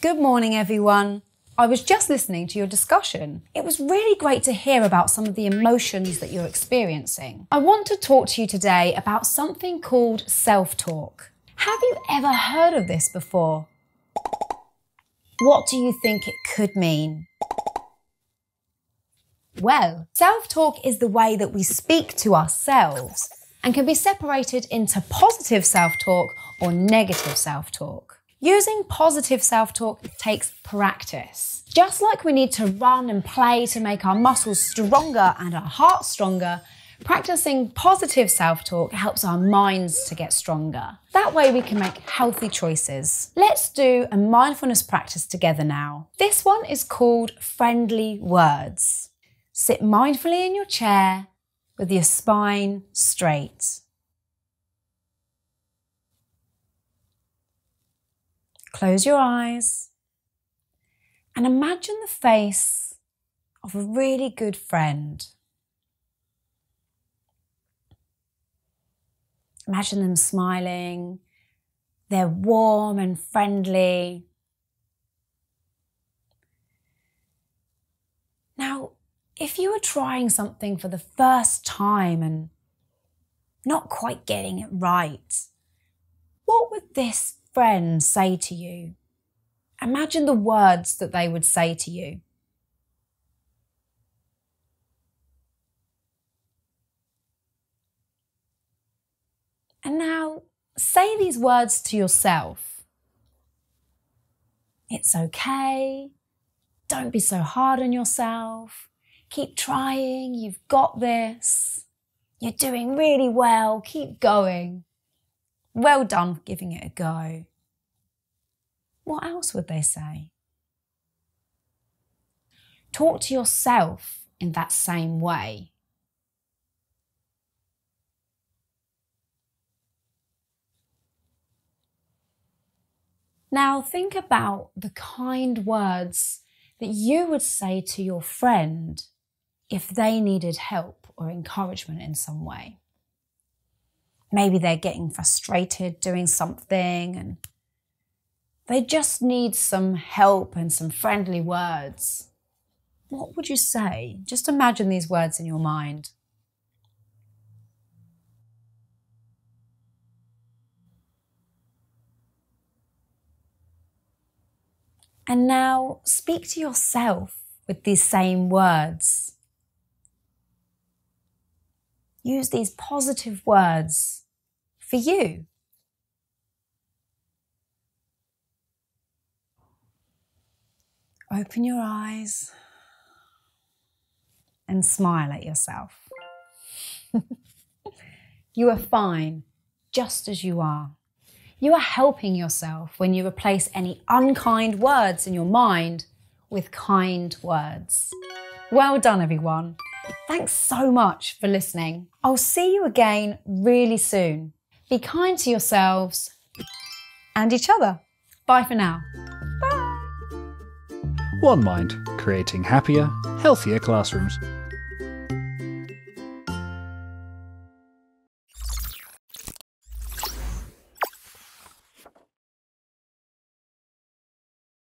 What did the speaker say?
Good morning, everyone. I was just listening to your discussion. It was really great to hear about some of the emotions that you're experiencing. I want to talk to you today about something called self talk. Have you ever heard of this before? What do you think it could mean? Well, self talk is the way that we speak to ourselves and can be separated into positive self talk or negative self talk. Using positive self talk takes practice. Just like we need to run and play to make our muscles stronger and our hearts stronger, practicing positive self talk helps our minds to get stronger. That way, we can make healthy choices. Let's do a mindfulness practice together now. This one is called Friendly Words. Sit mindfully in your chair with your spine straight. Close your eyes and imagine the face of a really good friend. Imagine them smiling, they're warm and friendly. Now, if you were trying something for the first time and not quite getting it right, what would this friend say to you, imagine the words that they would say to you. And now say these words to yourself. It's okay. Don't be so hard on yourself. Keep trying. You've got this. You're doing really well. Keep going. Well done giving it a go. What else would they say? Talk to yourself in that same way. Now, think about the kind words that you would say to your friend if they needed help or encouragement in some way. Maybe they're getting frustrated doing something and they just need some help and some friendly words. What would you say? Just imagine these words in your mind. And now speak to yourself with these same words. Use these positive words for you. Open your eyes and smile at yourself. you are fine just as you are. You are helping yourself when you replace any unkind words in your mind with kind words. Well done, everyone. Thanks so much for listening. I'll see you again really soon. Be kind to yourselves and each other. Bye for now. Bye. One Mind, creating happier, healthier classrooms.